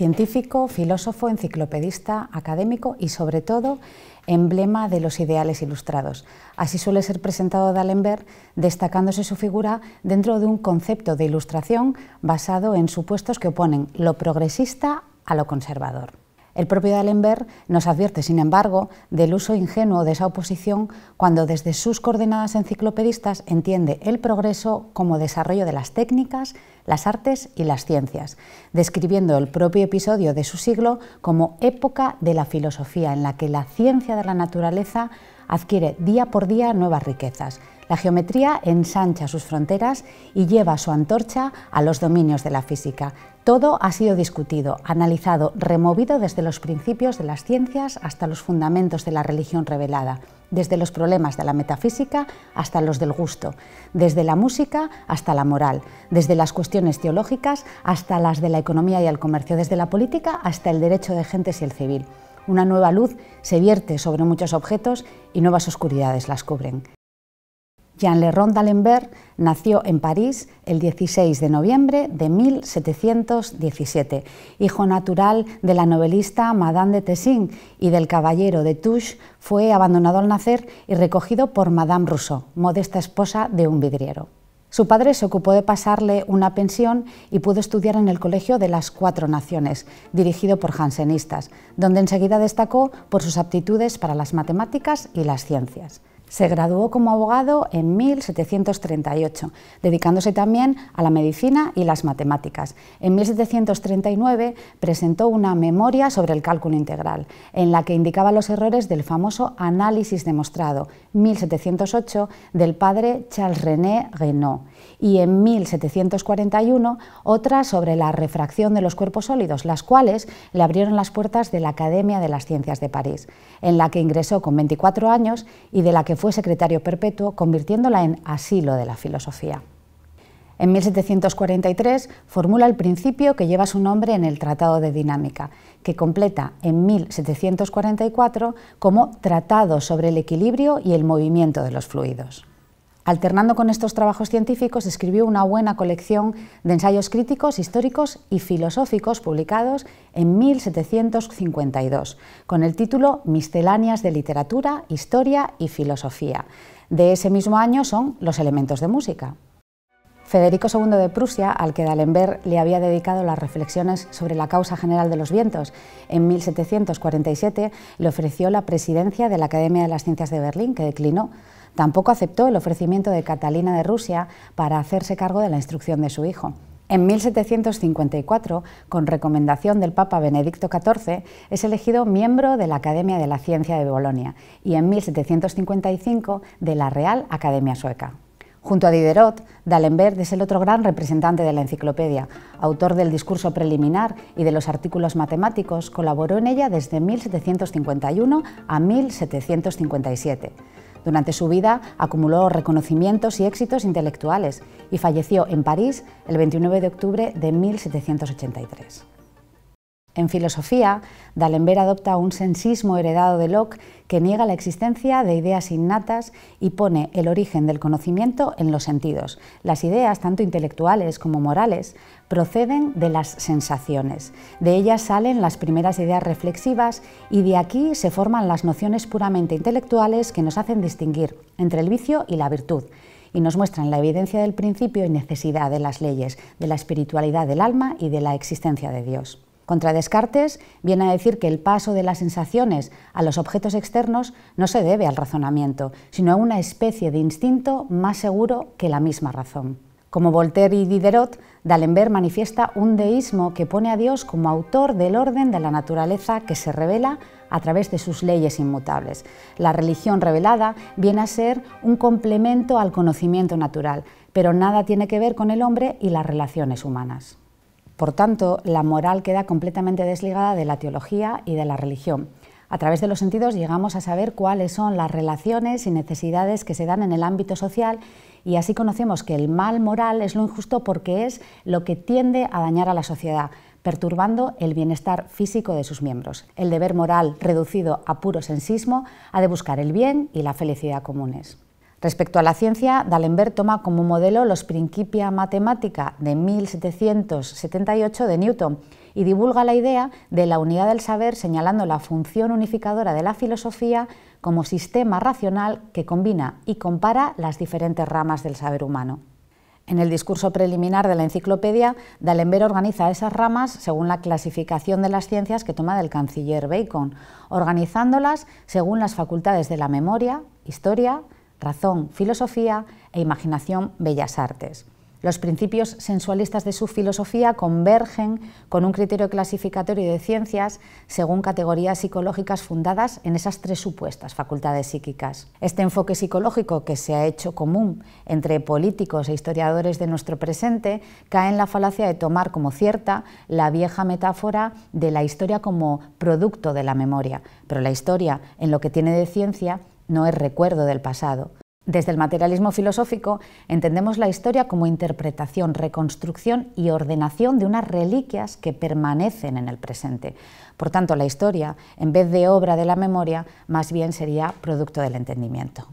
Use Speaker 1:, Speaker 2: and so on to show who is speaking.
Speaker 1: científico, filósofo, enciclopedista, académico y, sobre todo, emblema de los ideales ilustrados. Así suele ser presentado D'Alembert, destacándose su figura dentro de un concepto de ilustración basado en supuestos que oponen lo progresista a lo conservador. El propio D'Alembert nos advierte, sin embargo, del uso ingenuo de esa oposición cuando desde sus coordenadas enciclopedistas entiende el progreso como desarrollo de las técnicas, las artes y las ciencias, describiendo el propio episodio de su siglo como época de la filosofía en la que la ciencia de la naturaleza adquiere día por día nuevas riquezas, la geometría ensancha sus fronteras y lleva su antorcha a los dominios de la física. Todo ha sido discutido, analizado, removido desde los principios de las ciencias hasta los fundamentos de la religión revelada, desde los problemas de la metafísica hasta los del gusto, desde la música hasta la moral, desde las cuestiones teológicas hasta las de la economía y el comercio, desde la política hasta el derecho de gentes y el civil. Una nueva luz se vierte sobre muchos objetos y nuevas oscuridades las cubren. Jean Le d'Alembert nació en París el 16 de noviembre de 1717, hijo natural de la novelista Madame de Tessin y del caballero de Touche, fue abandonado al nacer y recogido por Madame Rousseau, modesta esposa de un vidriero. Su padre se ocupó de pasarle una pensión y pudo estudiar en el Colegio de las Cuatro Naciones, dirigido por jansenistas, donde enseguida destacó por sus aptitudes para las matemáticas y las ciencias. Se graduó como abogado en 1738, dedicándose también a la medicina y las matemáticas. En 1739 presentó una memoria sobre el cálculo integral, en la que indicaba los errores del famoso análisis demostrado, 1708, del padre Charles René Renault, y en 1741 otra sobre la refracción de los cuerpos sólidos, las cuales le abrieron las puertas de la Academia de las Ciencias de París, en la que ingresó con 24 años y de la que fue secretario perpetuo, convirtiéndola en asilo de la filosofía. En 1743 formula el principio que lleva su nombre en el Tratado de Dinámica, que completa en 1744 como Tratado sobre el equilibrio y el movimiento de los fluidos. Alternando con estos trabajos científicos, escribió una buena colección de ensayos críticos, históricos y filosóficos publicados en 1752, con el título Misceláneas de Literatura, Historia y Filosofía. De ese mismo año son Los elementos de música. Federico II de Prusia, al que D'Alembert le había dedicado las reflexiones sobre la causa general de los vientos, en 1747 le ofreció la presidencia de la Academia de las Ciencias de Berlín, que declinó. Tampoco aceptó el ofrecimiento de Catalina de Rusia para hacerse cargo de la instrucción de su hijo. En 1754, con recomendación del Papa Benedicto XIV, es elegido miembro de la Academia de la Ciencia de Bolonia y en 1755 de la Real Academia Sueca. Junto a Diderot, D'Alembert es el otro gran representante de la enciclopedia. Autor del discurso preliminar y de los artículos matemáticos, colaboró en ella desde 1751 a 1757. Durante su vida acumuló reconocimientos y éxitos intelectuales y falleció en París el 29 de octubre de 1783. En filosofía, D'Alembert adopta un sensismo heredado de Locke que niega la existencia de ideas innatas y pone el origen del conocimiento en los sentidos. Las ideas, tanto intelectuales como morales, proceden de las sensaciones. De ellas salen las primeras ideas reflexivas y de aquí se forman las nociones puramente intelectuales que nos hacen distinguir entre el vicio y la virtud y nos muestran la evidencia del principio y necesidad de las leyes, de la espiritualidad del alma y de la existencia de Dios. Contra Descartes viene a decir que el paso de las sensaciones a los objetos externos no se debe al razonamiento, sino a una especie de instinto más seguro que la misma razón. Como Voltaire y Diderot, D'Alembert manifiesta un deísmo que pone a Dios como autor del orden de la naturaleza que se revela a través de sus leyes inmutables. La religión revelada viene a ser un complemento al conocimiento natural, pero nada tiene que ver con el hombre y las relaciones humanas. Por tanto, la moral queda completamente desligada de la teología y de la religión. A través de los sentidos llegamos a saber cuáles son las relaciones y necesidades que se dan en el ámbito social y así conocemos que el mal moral es lo injusto porque es lo que tiende a dañar a la sociedad, perturbando el bienestar físico de sus miembros. El deber moral, reducido a puro sensismo, ha de buscar el bien y la felicidad comunes. Respecto a la ciencia, D'Alembert toma como modelo los Principia Matemática de 1778 de Newton y divulga la idea de la unidad del saber señalando la función unificadora de la filosofía como sistema racional que combina y compara las diferentes ramas del saber humano. En el discurso preliminar de la enciclopedia, D'Alembert organiza esas ramas según la clasificación de las ciencias que toma del canciller Bacon, organizándolas según las facultades de la memoria, historia, razón, filosofía e imaginación, bellas artes. Los principios sensualistas de su filosofía convergen con un criterio clasificatorio de ciencias según categorías psicológicas fundadas en esas tres supuestas facultades psíquicas. Este enfoque psicológico que se ha hecho común entre políticos e historiadores de nuestro presente cae en la falacia de tomar como cierta la vieja metáfora de la historia como producto de la memoria, pero la historia en lo que tiene de ciencia no es recuerdo del pasado. Desde el materialismo filosófico entendemos la historia como interpretación, reconstrucción y ordenación de unas reliquias que permanecen en el presente. Por tanto, la historia, en vez de obra de la memoria, más bien sería producto del entendimiento.